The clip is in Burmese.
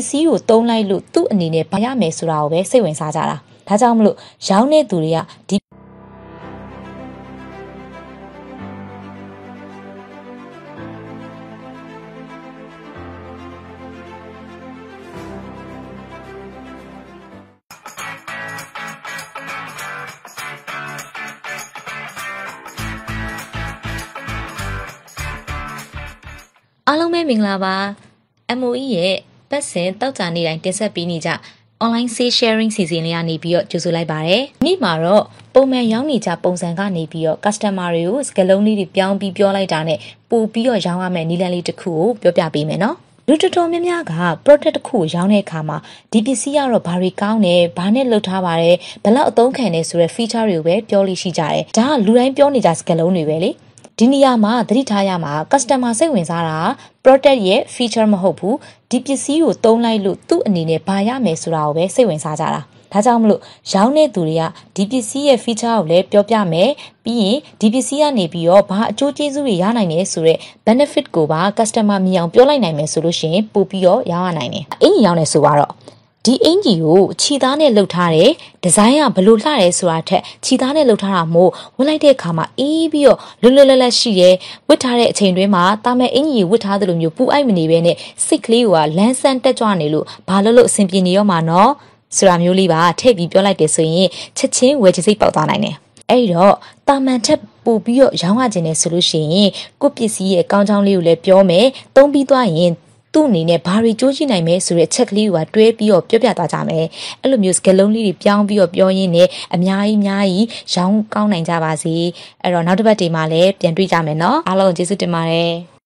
စ္စည်းကိုသုံးလိုက်လို့သူ့အနေနဲ့ဘာရမယ်ဆိုတာကိုပဲစိတ်ဝင်စားကြတာဒါကြောင့်မလို့ရောင်းတဲ့သူတွေကဒီအားလုံးပဲမင်္ဂလာပါ MOE ရဲ့ပတ်စဉ်တောက်ကြနေ့တိုင်းတင်ဆက်ပေးနေကြ online sale sharing စီစဉ်လေးကနေပြီးတော့ကြိုဆိုလိုက်ပါရယ်။ဒီမှာတော့ပုံမှန်ရောင်းနေကြပုံစံကနေပြီးတော့ customer တွေကိုစကလုံးလေးတွေပြောင်းပြီးပြောလိုက်တာနဲ့ပို့ပြီးတော့ရောင်းရမယ့်နည်းလမ်းလေးတစ်ခုကိုပြောပြပေးမယ်နော်။လူတော်တော်များများက product တစ်ခုကိုရောင်းတဲ့အခါမှာဒီပစ္စည်းကတော့ဘာတွေကောင်းတယ်ဘာနဲ့လုပ်ထားပါတယ်ဘယ်လောက်အသုံးခံတယ်ဆိုတဲ့ feature တွေကိုပဲပြောလို့ရှိကြတယ်။ဒါကလူတိုင်းပြောနေကြစကလုံးတွေပဲလေ။ဒီနေရာမှာသတိထားရမှာ customer စိတ်ဝင်စားတာ product ရဲ့ feature မဟုတ်ဘူးဒီပစ္စည်းကိုသုံးလိုက်လို့သူ့အနေနဲ့ဘာရမယ်ဆိုတာကိုပဲစိတ်ဝင်စားကြတာဒါကြောင့်မလို့ရောင်းတဲ့သူတွေကဒီပစ္စည်းရဲ့ feature ကိုလည်းပြောပြမယ်ပြီးရင်ဒီပစ္စည်းကနေပြီးတော့ဘာအကျိုးကျေးဇူးတွေရနိုင်လဲဆိုတော့ benefit ကိုပါ customer မြင်အောင်ပြောလိုက်နိုင်မယ်ဆိုလို့ရှိရင်ပို့ပြီးတော့ရောင်းရနိုင်တယ်အင်ကြီးရောင်းနေဆိုပါတော့ဒီအင်ကြီးကိုခြေသားနဲ့လှုပ်ထားတယ်ဒီဇိုင်းကဘလို့လှတယ်ဆိုတာထက်ခြေသားနဲ့လှုပ်ထားတာမို့ဝတ်လိုက်တဲ့အခါမှာအေးပြီးတော့လွတ်လွတ်လပ်လပ်ရှိရဲဝတ်ထားတဲ့အချိန်တွင်းမှာတာမန်အင်ကြီးဝတ်ထားသလိုမျိုးပူအိုက်မနေဘဲနဲ့စိတ်ကလေးကလန်းဆန်းတက်ကြွနေလို့ဘာလို့လို့အဆင်ပြေနေရောမှာနော်ဆိုတာမျိုးလေးပါထည့်ပြီးပြောလိုက်တယ်ဆိုရင်ချက်ချင်းဝယ်ချစိတ်ပေါက်သွားနိုင်တယ်အဲ့တော့တာမန်ထက်ပို့ပြီးတော့ရောင်းရခြင်းနဲ့ဆိုလို့ရှိရင်ကိုပစ္စည်းရဲ့ကောင်းချောင်းလေးကိုလည်းပြောမယ်။သုံးပြီးသွားရင်သူ့အနေနဲ့ဘာတွေကြိုးကြည့်နိုင်မလဲဆိုတဲ့အချက်ကလေးတွေကတွဲပြီးတော့ပြောပြသွားကြမယ်။အဲ့လိုမျိုးစကလုံးလေးတွေပြောင်းပြီးတော့ပြောရင်းနဲ့အများကြီးအများကြီးရောင်းကောင်းနိုင်ကြပါစေ။အဲ့တော့နောက်တစ်ပတ်ဒီမှာလည်းပြန်တွေ့ကြမယ်နော်။အားလုံးကျေးဇူးတင်ပါတယ်။